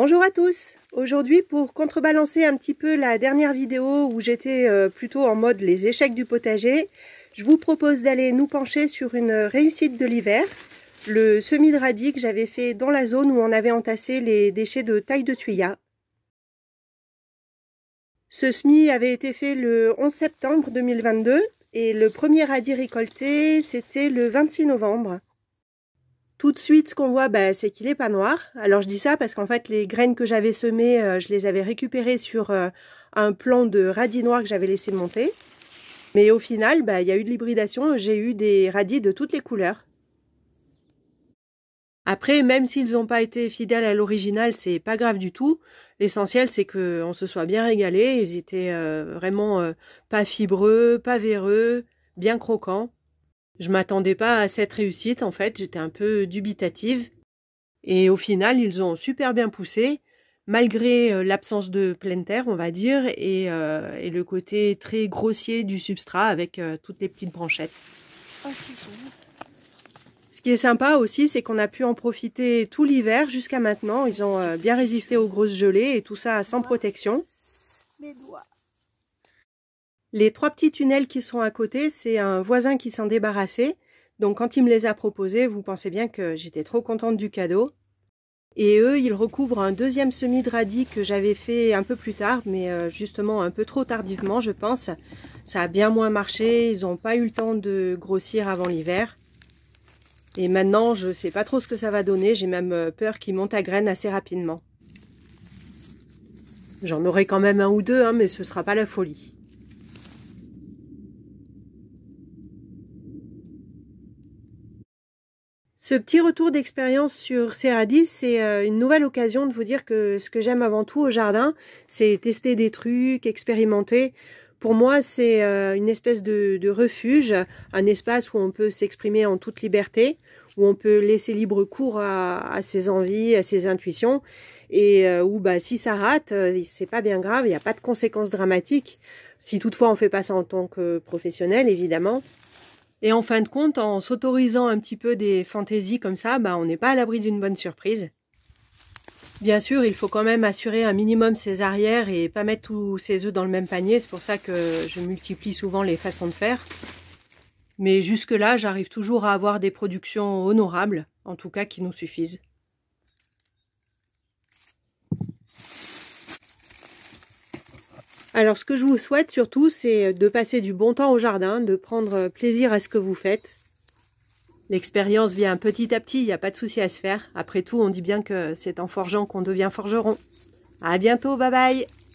Bonjour à tous Aujourd'hui pour contrebalancer un petit peu la dernière vidéo où j'étais euh, plutôt en mode les échecs du potager, je vous propose d'aller nous pencher sur une réussite de l'hiver, le semis de radis que j'avais fait dans la zone où on avait entassé les déchets de taille de tuya. Ce semis avait été fait le 11 septembre 2022 et le premier radis récolté c'était le 26 novembre. Tout de suite, ce qu'on voit, bah, c'est qu'il n'est pas noir. Alors je dis ça parce qu'en fait, les graines que j'avais semées, euh, je les avais récupérées sur euh, un plan de radis noir que j'avais laissé monter. Mais au final, bah, il y a eu de l'hybridation, j'ai eu des radis de toutes les couleurs. Après, même s'ils n'ont pas été fidèles à l'original, c'est pas grave du tout. L'essentiel, c'est qu'on se soit bien régalé. Ils étaient euh, vraiment pas fibreux, pas véreux, bien croquants. Je m'attendais pas à cette réussite en fait, j'étais un peu dubitative. Et au final, ils ont super bien poussé, malgré euh, l'absence de pleine terre, on va dire, et, euh, le côté très grossier du substrat avec euh, toutes les petites branchettes. Ah, Ce qui est sympa aussi, c'est qu'on a pu en profiter tout l'hiver jusqu'à maintenant. Ils ont bien résisté aux grosses gelées et tout ça sans protection. Mes doigts. Les trois petits tunnels qui sont à côté, c'est un voisin qui s'en débarrassait. Donc quand il me les a proposés, vous pensez bien que j'étais trop contente du cadeau. Et eux, ils recouvrent un deuxième semi de que j'avais fait un peu plus tard, mais euh, justement un peu trop tardivement, je pense. Ça a bien moins marché, ils n'ont pas eu le temps de grossir avant l'hiver. Et maintenant, je ne sais pas trop ce que ça va donner, j'ai même euh, peur qu'ils montent à graines assez rapidement. J'en aurai quand même un ou deux, hein, mais ce ne sera pas la folie. Ce petit retour d'expérience sur Seradis, c'est euh, une nouvelle occasion de vous dire que ce que j'aime avant tout au jardin, c'est tester des trucs, expérimenter. Pour moi, c'est euh, une espèce de, refuge, un espace où on peut s'exprimer en toute liberté, où on peut laisser libre cours à, ses envies, à ses intuitions, et euh, où bah, si ça rate, c'est pas bien grave, il n'y a pas de conséquences dramatiques, si toutefois on fait pas ça en tant que professionnel, évidemment. Et en fin de compte, en s'autorisant un petit peu des fantaisies comme ça, bah, on n'est pas à l'abri d'une bonne surprise. Bien sûr, il faut quand même assurer un minimum ses arrières et pas mettre tous ses œufs dans le même panier. C'est pour ça que je multiplie souvent les façons de faire. Mais jusque-là, j'arrive toujours à avoir des productions honorables, en tout cas qui nous suffisent. Alors ce que je vous souhaite surtout, c'est de passer du bon temps au jardin, de prendre euh, plaisir à ce que vous faites. L'expérience vient petit à petit, il n'y a pas de souci à se faire. Après tout, on dit bien que c'est en forgeant qu'on devient forgeron. À bientôt, bye bye